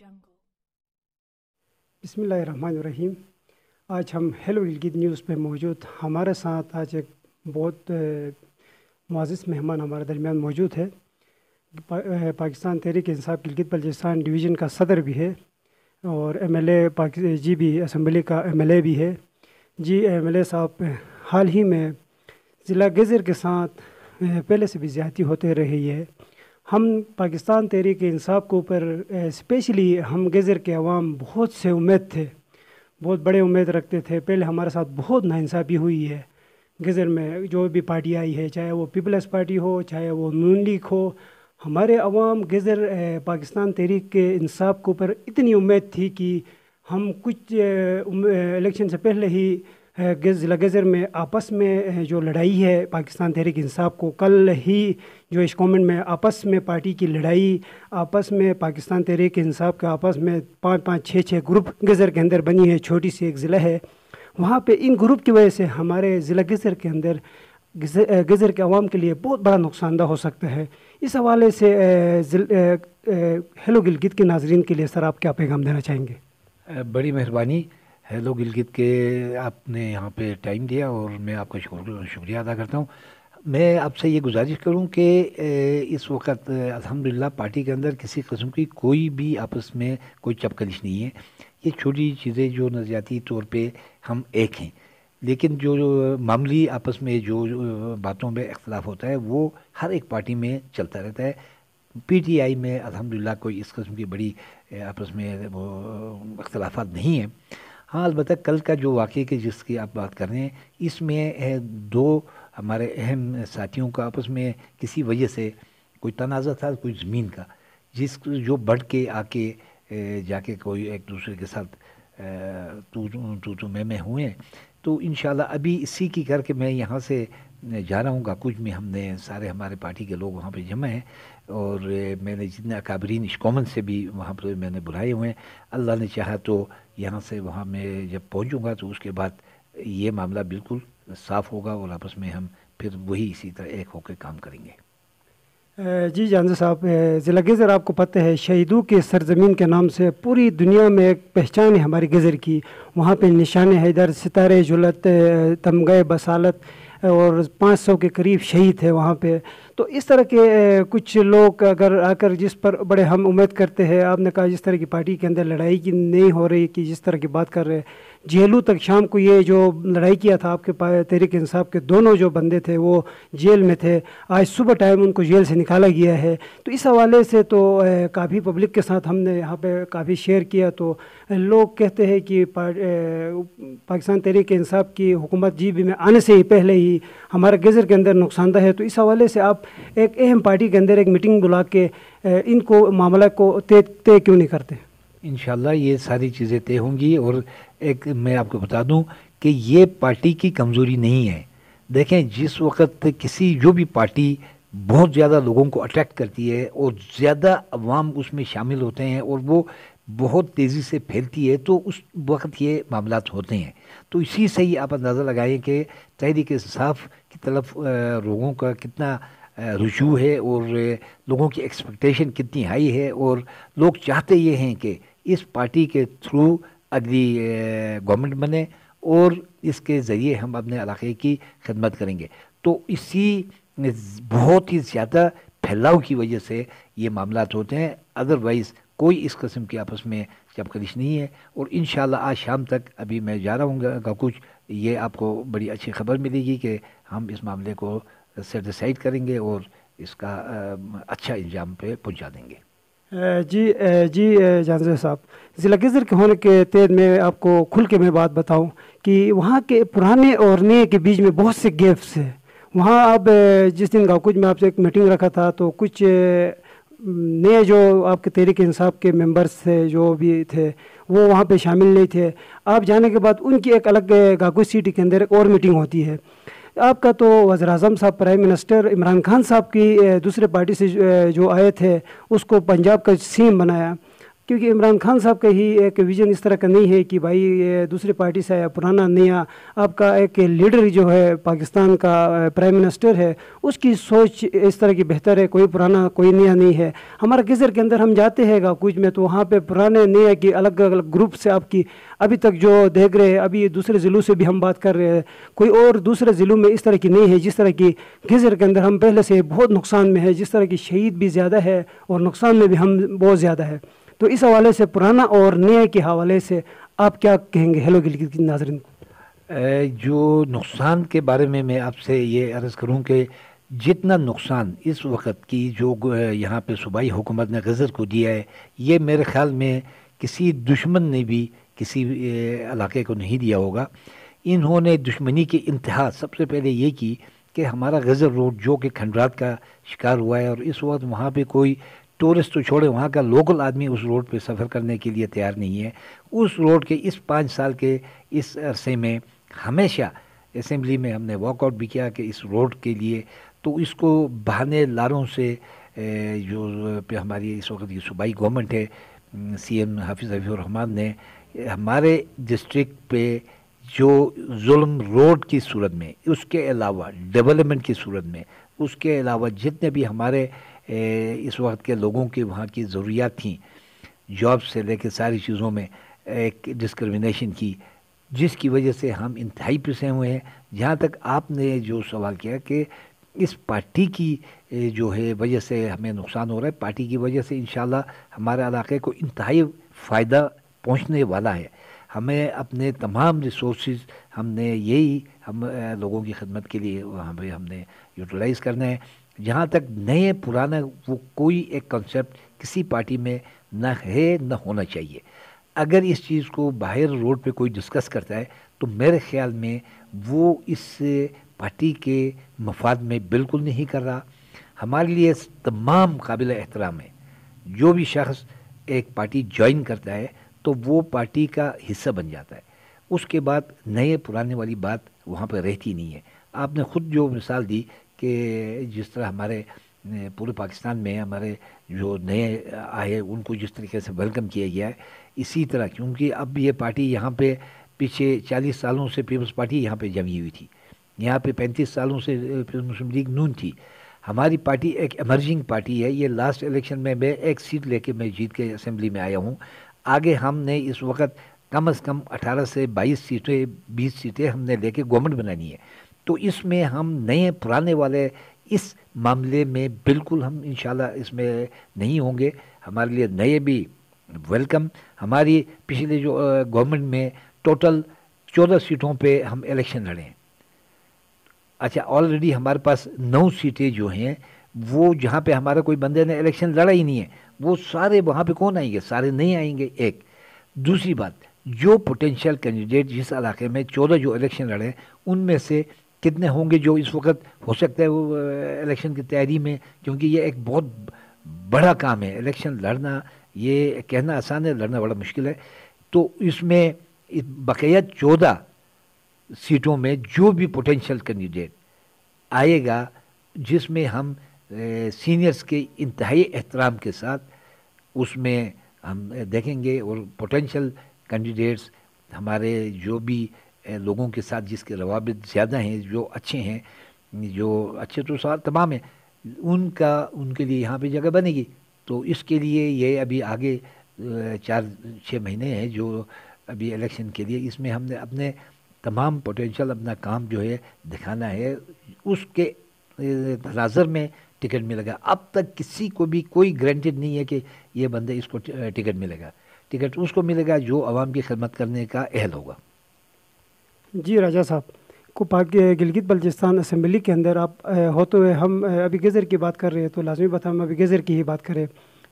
jungle. आज हम hello Gilgit news पे मौजूद हमारे साथ आज एक बहुत मुआज़ मेहमान हमारे दरमियान मौजूद है पा, पाकिस्तान तहरीक इंसाफ गिलगित बल्चिस्तान डिवीज़न का सदर भी है और एम एल ए जी भी असम्बली का एम एल ए भी है जी एम एल ए साहब हाल ही में ज़िला गज़र के साथ पहले से भी ज़्यादा होते रही है हम पाकिस्तान तहरीक इंसाफ के ऊपर स्पेशली हम गज़र के अवाम बहुत से उम्मीद थे बहुत बड़े उम्मीद रखते थे पहले हमारे साथ बहुत नाइंसाफ़ी हुई है गज़र में जो भी पार्टी आई है चाहे वो पीपल्स पार्टी हो चाहे वो नून लीग हो हमारे अवाम गज़र पाकिस्तान तहरीक के इंसाफ के ऊपर इतनी उम्मीद थी कि हम कुछ इलेक्शन से पहले ही ज़िला गज़र में आपस में जो लड़ाई है पाकिस्तान तहरीक इंसाफ को कल ही जो इस कॉमेंट में आपस में पार्टी की लड़ाई आपस में पाकिस्तान तहरीक इंसाफ के आपस में पाँच पाँच छः छः ग्रुप गज़र के अंदर बनी है छोटी सी एक ज़िला है वहाँ पे इन ग्रुप की वजह से हमारे ज़िला गज़र के अंदर गज़र के आवाम के लिए बहुत बड़ा नुकसानदा हो सकता है इस हवाले से हेलो गिलगित के नाजरन के लिए सर आप क्या पैगाम देना चाहेंगे बड़ी मेहरबानी हेलो गिलगित के आपने यहाँ पे टाइम दिया और मैं आपका शुक्रिया अदा करता हूँ मैं आपसे ये गुजारिश करूँ कि इस वक्त अल्हम्दुलिल्लाह पार्टी के अंदर किसी कस्म की कोई भी आपस में कोई चपकलिश नहीं है ये छोटी चीज़ें जो नज़रियाती तौर पे हम एक हैं लेकिन जो, जो मामूली आपस में जो, जो बातों में इख्तलाफ होता है वो हर एक पार्टी में चलता रहता है पीटीआई में अल्हम्दुलिल्लाह कोई इस कस्म की बड़ी आपस में वो अख्तलाफा नहीं है हाँ अलबत् कल का जो वाक़े की जिसकी आप बात कर रहे हैं इसमें दो हमारे अहम साथियों का आपस में किसी वजह से कोई तनाज़ा था कोई ज़मीन का जिस जो बढ़ के आके जाके कोई एक दूसरे के साथ तू तू तू मैं मैं हुए तो इन अभी इसी की करके मैं यहाँ से जा रहा हूँ कुछ में हमने सारे हमारे पार्टी के लोग वहाँ पे जमा हैं और मैंने जितने अकाबरीन इशकॉमन से भी वहाँ पर मैंने बुलाए हुए हैं अल्लाह ने चाहा तो यहाँ से वहाँ मैं जब पहुँचूँगा तो उसके बाद ये मामला बिल्कुल साफ़ होगा और आपस में हम फिर वही इसी तरह एक होकर काम करेंगे जी जानजा साहब ज़िला गज़र आपको पता है शहीदों के सरजमीन के नाम से पूरी दुनिया में एक पहचान है हमारी गज़र की वहाँ पे निशान हैदर सितारे जुलत तमगे बसालत और 500 के करीब शहीद है वहाँ पे तो इस तरह के कुछ लोग अगर आकर जिस पर बड़े हम उम्मीद करते हैं आपने कहा जिस तरह की पार्टी के अंदर लड़ाई की नहीं हो रही कि जिस तरह की बात कर रहे हैं जेलों तक शाम को ये जो लड़ाई किया था आपके तहरीक इंसाफ के दोनों जो बंदे थे वो जेल में थे आज सुबह टाइम उनको जेल से निकाला गया है तो इस हवाले से तो काफ़ी पब्लिक के साथ हमने यहाँ पर काफ़ी शेयर किया तो लोग कहते हैं कि पाकिस्तान तहरीक इंसाफ की हुकूमत जी बी में आने से ही पहले ही हमारे गज़र के अंदर नुकसानदा है तो इस हवाले से आप एक अहम पार्टी के अंदर एक मीटिंग बुला के इनको मामला को तय तय क्यों नहीं करते इन ये सारी चीज़ें तय होंगी और एक मैं आपको बता दूं कि ये पार्टी की कमज़ोरी नहीं है देखें जिस वक्त किसी जो भी पार्टी बहुत ज़्यादा लोगों को अट्रैक्ट करती है और ज़्यादा अवाम उसमें शामिल होते हैं और वो बहुत तेज़ी से फैलती है तो उस वक्त ये मामला होते हैं तो इसी से ही आप अंदाज़ा लगाएं कि तहरीक इंसाफ की तरफ लोगों का कितना रुजू है और लोगों की एक्सपेक्टेशन कितनी हाई है और लोग चाहते ये हैं कि इस पार्टी के थ्रू अगली गवर्नमेंट बने और इसके ज़रिए हम अपने इलाके की खिदमत करेंगे तो इसी बहुत ही ज़्यादा फैलाव की वजह से ये मामला होते हैं अदरवाइज़ कोई इस कस्म की आपस में चपकलिश नहीं है और इन आज शाम तक अभी मैं जा रहा हूँ कुछ ये आपको बड़ी अच्छी खबर मिलेगी कि हम इस मामले को से करेंगे और इसका अच्छा इल्ज़ाम पे पहुंचा देंगे जी जी जानवर साहब ज़िला गज़र के होने के तेज में आपको खुल के मैं बात बताऊं कि वहाँ के पुराने और नए के बीच में बहुत से गैप्स हैं वहाँ अब जिस दिन गाकुज में आपसे एक मीटिंग रखा था तो कुछ नए जो आपके तहरीक इंसाफ के मेंबर्स थे जो भी थे वो वहाँ पे शामिल नहीं थे आप जाने के बाद उनकी एक अलग गाकुज सिटी के अंदर और मीटिंग होती है आपका तो वजर अजम साहब प्राइम मिनिस्टर इमरान खान साहब की दूसरे पार्टी से जो आए थे उसको पंजाब का सीम बनाया क्योंकि इमरान खान साहब का ही एक विज़न इस तरह का नहीं है कि भाई ये दूसरी पार्टी से आया पुराना नया आपका एक लीडर जो है पाकिस्तान का प्राइम मिनिस्टर है उसकी सोच इस तरह की बेहतर है कोई पुराना कोई नया नहीं है हमारा गज़र के अंदर हम जाते हैं कुछ में तो वहाँ पर पुराने नया की अलग अलग ग्रुप से आपकी अभी तक जो देख रहे हैं अभी दूसरे ज़िलों से भी हम बात कर रहे हैं कोई और दूसरे ज़िलों में इस तरह की नहीं है जिस तरह की गज़र के अंदर हम पहले से बहुत नुकसान में है जिस तरह की शहीद भी ज़्यादा है और नुकसान में भी हम बहुत ज़्यादा है तो इस हवाले से पुराना और नए के हवाले से आप क्या कहेंगे हेलो गिल की नाजरन जो नुकसान के बारे में मैं आपसे ये अर्ज़ करूँ कि जितना नुकसान इस वक्त की जो यहाँ पे सूबाई हुकूमत ने गज़र को दिया है ये मेरे ख़्याल में किसी दुश्मन ने भी किसी इलाके को नहीं दिया होगा इन्होंने दुश्मनी की इंतहा सबसे पहले ये की कि हमारा गज़र रोड जो कि खंडरात का शिकार हुआ है और इस वक्त वहाँ पे कोई टूरिस्ट तो छोड़े वहाँ का लोकल आदमी उस रोड पे सफ़र करने के लिए तैयार नहीं है उस रोड के इस पाँच साल के इस अरसे में हमेशा असम्बली में हमने वॉकआउट भी किया कि इस रोड के लिए तो इसको बहाने लारों से जो पे हमारी इस वक्त की सूबाई गवर्नमेंट है सी एम हाफिज़ हफीज़रहमान ने हमारे डिस्ट्रिक्ट पे जो जुल्म रोड की सूरत में उसके अलावा डेवलपमेंट की सूरत में उसके अलावा जितने भी हमारे इस वक्त के लोगों की वहाँ की ज़रूरियात थी जॉब से लेकर सारी चीज़ों में एक डिस्क्रमिनेशन की जिसकी वजह से हम इंतहाई पिसे हुए हैं जहाँ तक आपने जो सवाल किया कि इस पार्टी की जो है वजह से हमें नुकसान हो रहा है पार्टी की वजह से इन हमारे इलाके को इंतहाई फ़ायदा पहुँचने वाला है हमें अपने तमाम रिसोर्स हमने यही हम लोगों की खदमत के लिए वहाँ पर हमने यूटिलाइज़ करना है जहाँ तक नए पुराना वो कोई एक कंसेप्ट किसी पार्टी में न है ना होना चाहिए अगर इस चीज़ को बाहर रोड पे कोई डिस्कस करता है तो मेरे ख्याल में वो इस पार्टी के मफाद में बिल्कुल नहीं कर रहा हमारे लिए तमाम काबिल एहतराम है जो भी शख्स एक पार्टी ज्वाइन करता है तो वो पार्टी का हिस्सा बन जाता है उसके बाद नए पुराने वाली बात वहाँ पर रहती नहीं है आपने ख़ुद जो मिसाल दी कि जिस तरह हमारे पूरे पाकिस्तान में हमारे जो नए आए उनको जिस तरीके से वेलकम किया गया है इसी तरह क्योंकि अब ये पार्टी यहाँ पे पीछे 40 सालों से पीपल्स पार्टी यहाँ पे जमी हुई थी यहाँ पे 35 सालों से मुस्लिम लीग नून थी हमारी पार्टी एक एमर्जिंग पार्टी है ये लास्ट इलेक्शन में मैं एक सीट लेके मैं जीत के असम्बली में आया हूँ आगे हमने इस वक्त कम अज़ कम अठारह से बाईस सीटें बीस सीटें हमने लेके गवर्नमेंट बनानी है तो इसमें हम नए पुराने वाले इस मामले में बिल्कुल हम इन इसमें नहीं होंगे हमारे लिए नए भी वेलकम हमारी पिछले जो गवर्नमेंट में टोटल चौदह सीटों पे हम इलेक्शन लड़े अच्छा ऑलरेडी हमारे पास नौ सीटें जो हैं वो जहाँ पे हमारा कोई बंदे ने इलेक्शन लड़ा ही नहीं है वो सारे वहाँ पे कौन आएंगे सारे नहीं आएंगे एक दूसरी बात जो पोटेंशियल कैंडिडेट जिस इलाके में चौदह जो इलेक्शन लड़े उनमें से कितने होंगे जो इस वक्त हो सकता है वो इलेक्शन की तैयारी में क्योंकि ये एक बहुत बड़ा काम है इलेक्शन लड़ना ये कहना आसान है लड़ना बड़ा मुश्किल है तो इसमें इस बकैया चौदह सीटों में जो भी पोटेंशियल कैंडिडेट आएगा जिसमें हम ए, सीनियर्स के इंतहाई एहतराम के साथ उसमें हम देखेंगे और पोटेंशियल कैंडिडेट्स हमारे जो भी लोगों के साथ जिसके रवाबित ज़्यादा हैं जो अच्छे हैं जो अच्छे तो सार तमाम हैं उनका उनके लिए यहाँ पे जगह बनेगी तो इसके लिए ये अभी आगे चार छः महीने हैं जो अभी इलेक्शन के लिए इसमें हमने अपने तमाम पोटेंशियल अपना काम जो है दिखाना है उसके तनाजर में टिकट मिलेगा अब तक किसी को भी कोई ग्रंटेड नहीं है कि ये बंदे इसको टिकट मिलेगा टिकट उसको मिलेगा जो आवाम की खिदमत करने का अहल होगा जी राजा साहब को पाकि गिलगित बल्चिस्तान असम्बली के अंदर आप होते तो हम अभी गज़र की बात कर रहे हैं तो लाजमी बात हम अभी गज़र की ही बात करें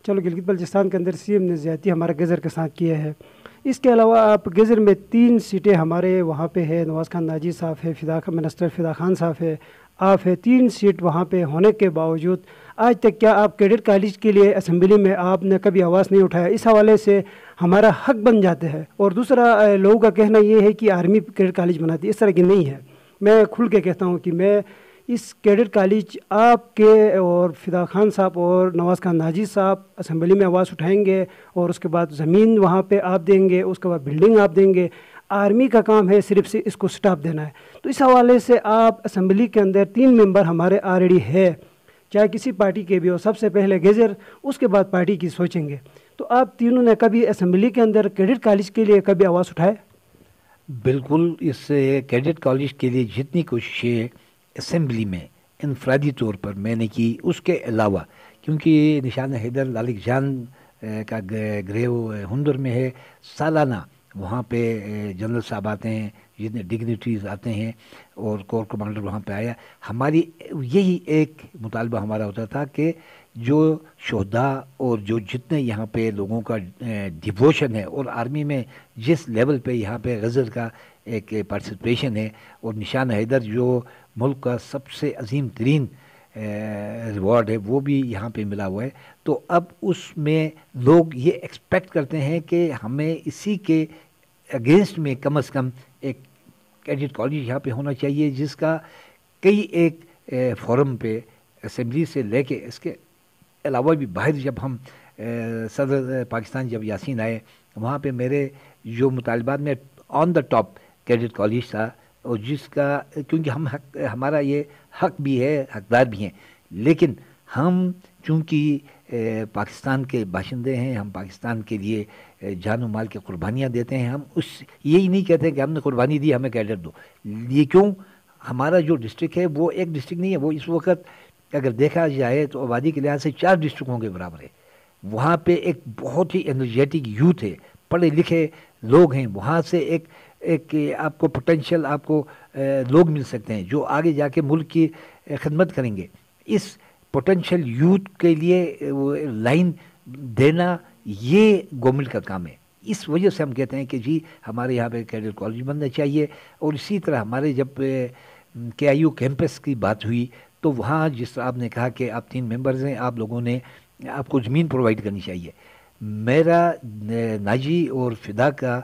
चलो गिलगित बल्चिस्तान के अंदर सीएम ने ज़्यादा हमारा गज़र के साथ किया है इसके अलावा आप गज़र में तीन सीटें हमारे वहाँ पर है नवाज़ खान नाजी साहब है फिदा मिनिस्टर फिदा खान साहब है आप है तीन सीट वहाँ पर होने के बावजूद आज तक क्या आप कैडेट कॉलेज के लिए असम्बली में आपने कभी आवाज़ नहीं उठाया इस हवाले से हमारा हक बन जाता है और दूसरा लोगों का कहना ये है कि आर्मी कैडेट कॉलेज बनाती इस तरह की नहीं है मैं खुल के कहता हूँ कि मैं इस कैडेट कॉलेज आपके और फिदा खान साहब और नवाज़ खान नाजी साहब असम्बली में आवाज़ उठाएंगे और उसके बाद ज़मीन वहाँ पे आप देंगे उसके बाद बिल्डिंग आप देंगे आर्मी का काम है सिर्फ से इसको स्टाफ देना है तो इस हवाले से आप असम्बली के अंदर तीन मेंबर हमारे आलरेडी है चाहे किसी पार्टी के भी हो सबसे पहले गेजर उसके बाद पार्टी की सोचेंगे तो आप तीनों ने कभी असम्बली के अंदर क्रेडिट कॉलेज के लिए कभी आवाज़ उठाए बिल्कुल इस क्रेडिट कॉलेज के लिए जितनी कोशिशें असम्बली में इनफरादी तौर पर मैंने की उसके अलावा क्योंकि निशान हैदर लालिक जान का ग्रेव हंदर में है सालाना वहाँ पे जनरल साहब आते हैं जितने डिग्निटीज़ आते हैं और कोर कमांडर वहाँ पे आया हमारी यही एक मुतालबा हमारा होता था कि जो शहदा और जो जितने यहाँ पे लोगों का डिवोशन है और आर्मी में जिस लेवल पे यहाँ पे गज़ल का एक पार्टिसिपेशन है और निशान हैदर जो मुल्क का सबसे अजीम तरीन रिवॉर्ड है वो भी यहाँ पे मिला हुआ है तो अब उसमें लोग ये एक्सपेक्ट करते हैं कि हमें इसी के अगेंस्ट में कम अज़ कम एक कैडेट कॉलेज यहाँ पे होना चाहिए जिसका कई एक फोरम पे असम्बली से लेके इसके अलावा भी बाहर जब हम सदर पाकिस्तान जब यासीन आए वहाँ पे मेरे जो मुतालबात में on the top cadet college था और जिसका क्योंकि हम हक हमारा ये हक भी है हकदार भी हैं लेकिन हम चूँकि पाकिस्तान के बाशिंदे हैं हम पाकिस्तान के लिए जान माल की कुर्बानियाँ देते हैं हम उस यही नहीं कहते कि हमने कुर्बानी दी हमें कैडर दो ये क्यों हमारा जो डिस्ट्रिक्ट है वो एक डिस्ट्रिक्ट नहीं है वो इस वक्त अगर देखा जाए तो आबादी के लिहाज से चार डिस्ट्रिक्टों के बराबर है वहाँ पर एक बहुत ही एनर्जेटिक यूथ है पढ़े लिखे लोग हैं वहाँ से एक एक आपको पोटेंशियल आपको लोग मिल सकते हैं जो आगे जाके मुल्क की खदमत करेंगे इस पोटेंशियल यूथ के लिए लाइन देना ये गवर्नमेंट का काम है इस वजह से हम कहते हैं कि जी हमारे यहाँ पे कैडेट कॉलेज बनना चाहिए और इसी तरह हमारे जब के आई यू कैंपस की बात हुई तो वहाँ जिस तरह आपने कहा कि आप तीन मेंबर्स हैं आप लोगों ने आपको ज़मीन प्रोवाइड करनी चाहिए मेरा नाजी और फिदा का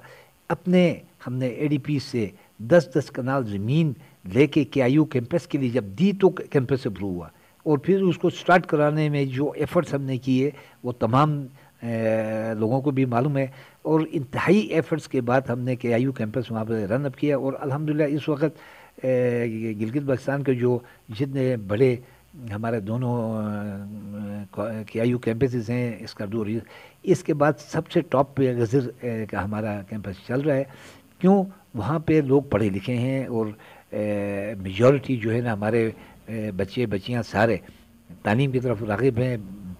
अपने हमने एडीपी से दस दस कनाल ज़मीन लेके के आई यू कैंपस के लिए जब दी तो कैंपस अप्रूव हुआ और फिर उसको स्टार्ट कराने में जो एफ़र्ट्स हमने किए वो तमाम लोगों को भी मालूम है और इंतहाई एफ़र्ट्स के बाद हमने के आई यू कैंपस वहाँ पर रनअप किया और अलहमदिल्ला इस वक्त गिलगित पाकिस्तान के जो जितने बड़े हमारे दोनों के आई यू कैंपसेज हैं इसका दूर इसके बाद सबसे टॉप पे गज़र का हमारा कैंपस चल रहा है क्यों वहाँ पे लोग पढ़े लिखे हैं और मेजॉरिटी जो है ना हमारे बच्चे बच्चियाँ सारे तालीम की तरफ रागब हैं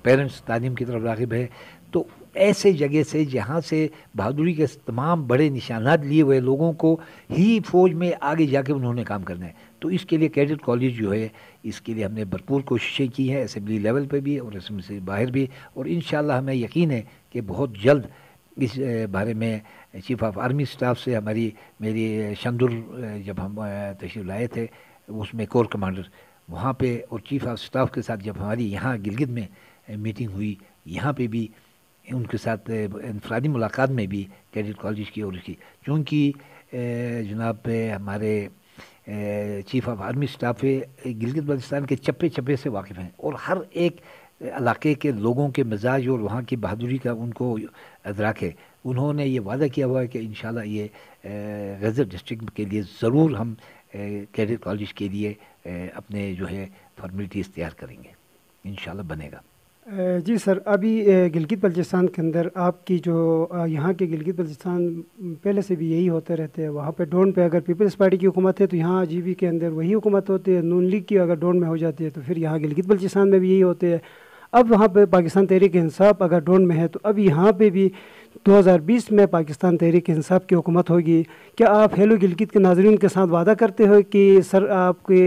पेरेंट्स तालीम की तरफ रागब हैं तो ऐसे जगह से जहाँ से बहादुरी के तमाम बड़े निशानात लिए हुए लोगों को ही फौज में आगे जाके उन्होंने काम करना है तो इसके लिए कैडेट कॉलेज जो है इसके लिए हमने भरपूर कोशिशें की हैं असम्बली लेवल पे भी और असम्बली से बाहर भी और इन हमें यकीन है कि बहुत जल्द इस बारे में चीफ ऑफ आर्मी स्टाफ से हमारी मेरी शंदुर जब हम तशरीफ लाए थे उसमें कोर कमांडर वहाँ पे और चीफ ऑफ स्टाफ के साथ जब हमारी यहाँ गिलगित में मीटिंग हुई यहाँ पे भी उनके साथ इनफरादी मुलाकात में भी कैडेट कॉलेज की और उसकी चूँकि जनाब हमारे chief of army staff Gilgit Baltistan के चप्पे चप्पे से वाकिफ़ हैं और हर एक इलाके के लोगों के मिजाज और वहाँ की बहादुरी का उनको अदराक है उन्होंने ये वादा किया हुआ है कि इन ये गज़र डिस्ट्रिक्ट के लिए ज़रूर हम कैडेट कॉलेज के लिए अपने जो है फॉर्मेलिटीज़ तैयार करेंगे इन बनेगा जी सर अभी गिलगित बल्चिस्तान के अंदर आपकी जो यहाँ के गिलगित बल्चिस्तान पहले से भी यही होते रहते हैं वहाँ पे डोन पे अगर पीपल्स पार्टी की हुकूमत है तो यहाँ जी के अंदर वही हुकूमत होती है नून लीग की अगर डोन में हो जाती है तो फिर यहाँ गिलगित बल्चिस्तान में भी यही होते हैं अब वहाँ पे पाकिस्तान तहरीक इंसाफ अगर डोन में है तो अब यहाँ पर भी 2020 में पाकिस्तान तहरीक इंसाफ की हुकूमत होगी क्या आप हेलो गिलगित के नाजरन के साथ वादा करते हो कि सर आपकी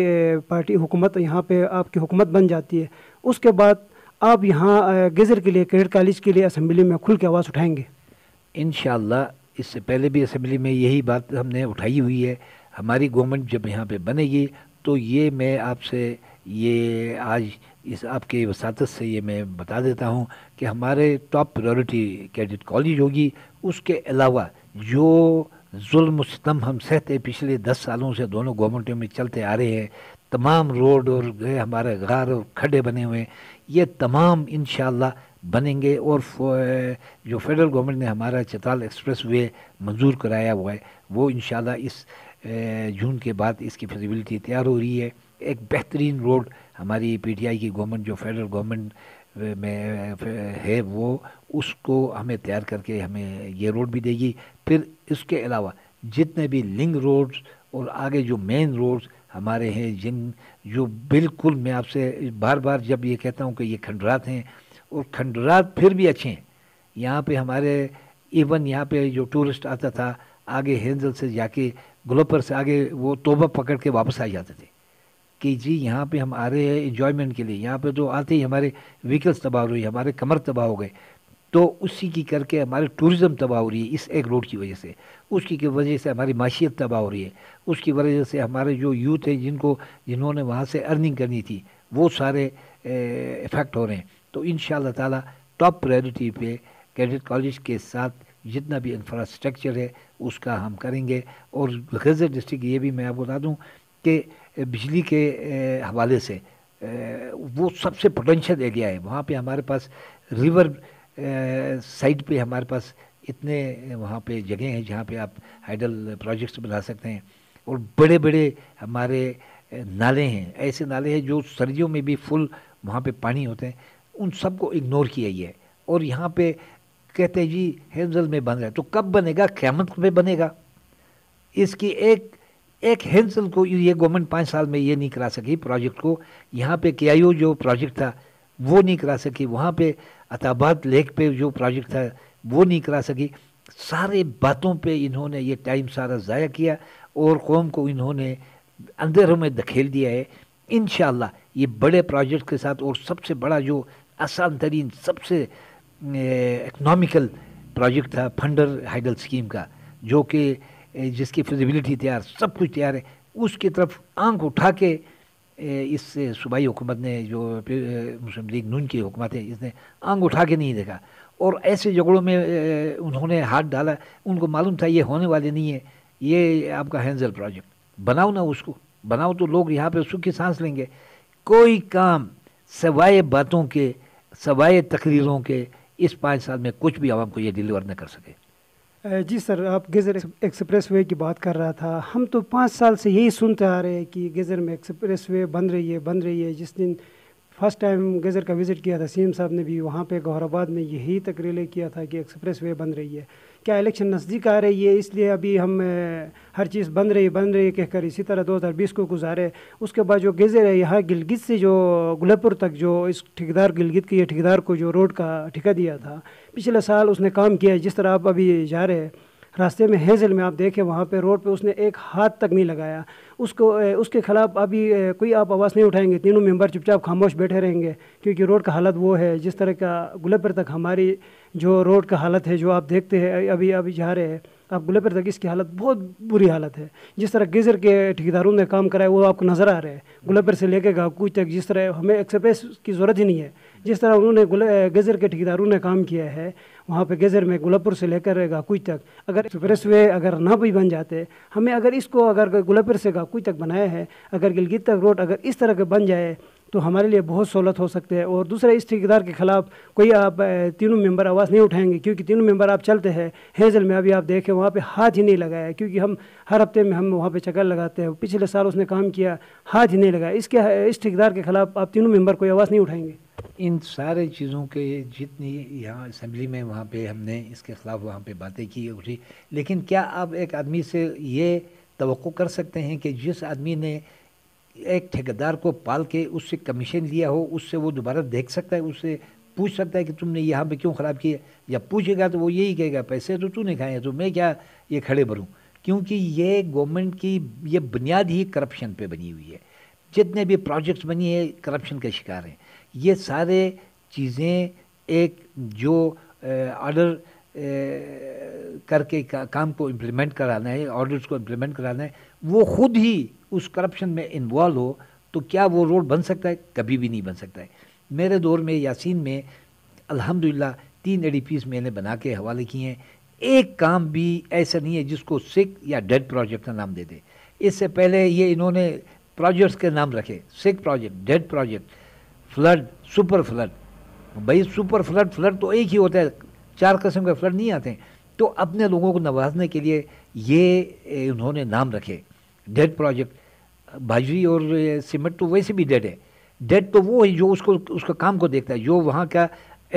पार्टी हुकूमत यहाँ पे आपकी हुकूमत बन जाती है उसके बाद आप यहाँ गज़र के लिए क्रेडिट कॉलेज के लिए असम्बली में खुल के आवाज़ उठाएँगे इन इससे पहले भी असम्बली में यही बात हमने उठाई हुई है हमारी गवर्नमेंट जब यहाँ पर बनेगी तो ये मैं आपसे ये आज इस आपके वसात से ये मैं बता देता हूँ कि हमारे टॉप प्रायोरिटी कैडेट कॉलेज होगी उसके अलावा जो जुल्म हम सहते पिछले दस सालों से दोनों गवर्नमेंटों में चलते आ रहे हैं तमाम रोड और हमारे गार और खड्डे बने हुए हैं ये तमाम इन बनेंगे और जो फेडरल गवर्नमेंट ने हमारा चताल एक्सप्रेस वे मंजूर कराया हुआ है वो इन इस जून के बाद इसकी फिजिबिलिटी तैयार हो रही है एक बेहतरीन रोड हमारी पीटीआई की गवर्नमेंट जो फेडरल गवर्नमेंट में है वो उसको हमें तैयार करके हमें ये रोड भी देगी फिर इसके अलावा जितने भी लिंक रोड्स और आगे जो मेन रोड्स हमारे हैं जिन जो बिल्कुल मैं आपसे बार बार जब ये कहता हूँ कि ये खंडरात हैं और खंडरात फिर भी अच्छे हैं यहाँ पे हमारे इवन यहाँ पे जो टूरिस्ट आता था आगे हेंजल से जाके ग्लोपर से आगे वो तोबा पकड़ के वापस आ जाते थे कि जी यहाँ पे हम आ रहे हैं इन्जॉयमेंट के लिए यहाँ पे तो आते ही हमारे व्हीकल्स तबाह हो रही है हमारे कमर तबाह हो गए तो उसी की करके हमारे टूरिज़म तबाह हो रही है इस एक रोड की वजह से उसकी की वजह से हमारी माशियत तबाह हो रही है उसकी वजह से हमारे जो यूथ हैं जिनको जिन्होंने वहाँ से अर्निंग करनी थी वो सारे इफ़ेक्ट हो रहे हैं तो इन ताला टॉप प्रायोरिटी पे कैडेट कॉलेज के साथ जितना भी इंफ्रास्ट्रक्चर है उसका हम करेंगे और गजर डिस्ट्रिक्ट ये भी मैं आपको बता दूँ कि बिजली के हवाले से वो सबसे पोटेंशियल एरिया है वहाँ पे हमारे पास रिवर साइड पे हमारे पास इतने वहाँ पे जगह हैं जहाँ पे आप हाइडल प्रोजेक्ट्स बना सकते हैं और बड़े बड़े हमारे नाले हैं ऐसे नाले हैं जो सर्दियों में भी फुल वहाँ पे पानी होते हैं उन सबको इग्नोर किया ही है और यहाँ पे कहते हैं जी हेमजल में बन रहा है तो कब बनेगा क़्यामत में बनेगा इसकी एक एक हेंसल को ये गवर्नमेंट पाँच साल में ये नहीं करा सकी प्रोजेक्ट को यहाँ पे के जो प्रोजेक्ट था वो नहीं करा सकी वहाँ पे अताबाद लेक पे जो प्रोजेक्ट था वो नहीं करा सकी सारे बातों पे इन्होंने ये टाइम सारा ज़ाया किया और कौम को इन्होंने अंधेरों में धकेल दिया है इन ये बड़े प्रोजेक्ट के साथ और सबसे बड़ा जो आसान तरीन सबसे इकनॉमिकल प्रोजेक्ट था फंडर हाइडल स्कीम का जो कि जिसकी फिजिबिलिटी तैयार सब कुछ तैयार है उसकी तरफ आंख उठा के इस सूबाई हुकूमत ने जो मुस्लिम लीग नून की हुकूमत है इसने आंख उठा के नहीं देखा और ऐसे झगड़ों में उन्होंने हाथ डाला उनको मालूम था ये होने वाले नहीं है ये आपका हैंजल प्रोजेक्ट बनाओ ना उसको बनाओ तो लोग यहाँ पे सुख की सांस लेंगे कोई काम सवाए बातों के सवाए तकरीरों के इस पाँच साल में कुछ भी आवाम को ये डिलीवर न कर सके जी सर आप गज़र एक्सप्रेस वे की बात कर रहा था हम तो पाँच साल से यही सुनते आ रहे हैं कि गज़र में एक्सप्रेस वे बन रही है बन रही है जिस दिन फर्स्ट टाइम गज़र का विज़िट किया था सीएम साहब ने भी वहाँ पे गौराबाद में यही तकरीले किया था कि एक्सप्रेस वे बन रही है क्या इलेक्शन नज़दीक आ रही है इसलिए अभी हम हर चीज़ बन रही बन रही कहकर इसी तरह 2020 को गुजारे उसके बाद जो गज़र है यहाँ गिलगित से जो गुलापुर तक जो इस ठेकेदार गिलगित के ठेकेदार को जो रोड का ठेका दिया था पिछले साल उसने काम किया जिस तरह आप अभी जा रहे हैं रास्ते में हेजल में आप देखें वहाँ पे रोड पे उसने एक हाथ तक नहीं लगाया उसको उसके खिलाफ अभी कोई आप आवाज़ नहीं उठाएंगे तीनों मेंबर चुपचाप खामोश बैठे रहेंगे क्योंकि रोड का हालत वो है जिस तरह का गुलेपर तक हमारी जो रोड का हालत है जो आप देखते हैं अभी अभी जा रहे हैं आप गुलेपर तक इसकी हालत बहुत बुरी हालत है जिस तरह गीज़र के ठेकेदारों ने काम कराया वो आपको नज़र आ रहे हैं गुलेपर से लेकर गाकू तक जिस तरह हमें एक्सप्रेस की ज़रूरत ही नहीं है जिस तरह उन्होंने गज़र के ठेकेदारों ने काम किया है वहाँ पे गजर में गुलापुर से लेकर गाकुई तक अगर एक्सप्रेस वे अगर ना भी बन जाते हमें अगर इसको अगर गुलापुर से गाकुई तक बनाया है अगर गिलगित तक रोड अगर इस तरह के बन जाए तो हमारे लिए बहुत सहूलत हो सकती है और दूसरा इस ठेकेदार के खिलाफ कोई आप तीनों मेंबर आवाज़ नहीं उठाएंगे क्योंकि तीनों मेंबर आप चलते हैं हेजल में अभी आप देखें वहाँ पे हाथ ही नहीं लगाया क्योंकि हम हर हफ्ते में हम वहाँ पे चक्कर लगाते हैं पिछले साल उसने काम किया हाथ ही नहीं लगाया इसके इस ठेकेदार के खिलाफ आप तीनों मेम्बर कोई आवाज़ नहीं उठाएंगे इन सारे चीज़ों के जितनी यहाँ असम्बली में वहाँ पे हमने इसके ख़िलाफ़ वहाँ पे बातें की उठी लेकिन क्या आप एक आदमी से ये तो कर सकते हैं कि जिस आदमी ने एक ठेकेदार को पाल के उससे कमीशन लिया हो उससे वो दोबारा देख सकता है उससे पूछ सकता है कि तुमने यहाँ पे क्यों ख़राब किया या पूछेगा तो वो यही कहेगा पैसे तो तूने खाए तो मैं क्या ये खड़े भरूँ क्योंकि ये गवर्नमेंट की ये बुनियाद ही करप्शन पे बनी हुई है जितने भी प्रोजेक्ट्स बनी है करप्शन के शिकार हैं ये सारे चीज़ें एक जो ऑर्डर करके का, काम को इम्प्लीमेंट कराना है ऑर्डर्स को इम्प्लीमेंट कराना है वो खुद ही उस करप्शन में इन्वॉल्व हो तो क्या वो रोड बन सकता है कभी भी नहीं बन सकता है मेरे दौर में यासीन में अल्हम्दुलिल्लाह तीन एडीपीस मैंने बना के हवाले किए हैं एक काम भी ऐसा नहीं है जिसको सिख या डेड प्रोजेक्ट का नाम दे दे इससे पहले ये इन्होंने प्रोजेक्ट्स के नाम रखे sick project dead project flood super flood भाई सुपर फ्लड फ्लड तो एक ही होता है चार कस्म के फ्लड नहीं आते तो अपने लोगों को नवाजने के लिए ये उन्होंने नाम रखे डेड प्रोजेक्ट बाजरी और सीमेंट तो वैसे भी डेड है डेड तो वो है जो उसको उसका काम को देखता है जो वहाँ का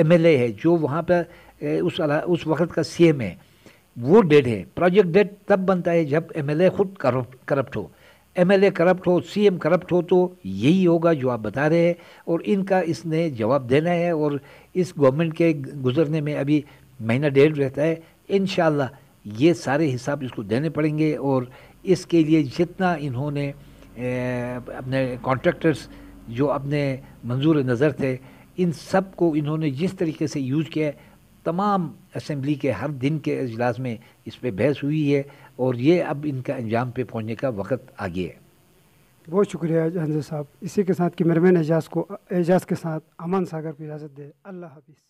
एमएलए है जो वहाँ पर उस उस वक्त का सीएम है वो डेड है प्रोजेक्ट डेड तब बनता है जब एमएलए खुद करप्ट हो एमएलए करप्ट हो सीएम करप्ट हो तो यही होगा जो आप बता रहे हैं और इनका इसने जवाब देना है और इस गवर्नमेंट के गुजरने में अभी महीना डेढ़ रहता है इन ये सारे हिसाब इसको देने पड़ेंगे और इसके लिए जितना इन्होंने अपने कॉन्ट्रैक्टर्स जो अपने मंजूर नज़र थे इन सब को इन्होंने जिस तरीके से यूज़ किया तमाम असम्बली के हर दिन के अजलास में इस पर बहस हुई है और ये अब इनका अंजाम पे पहुँचने का वक्त आ गया है बहुत शुक्रिया हंजर साहब इसी के साथ कि मेरमैन एजाज को एजाज के साथ अमन सागर को इजाज़त दे अल्लाह हाफिज़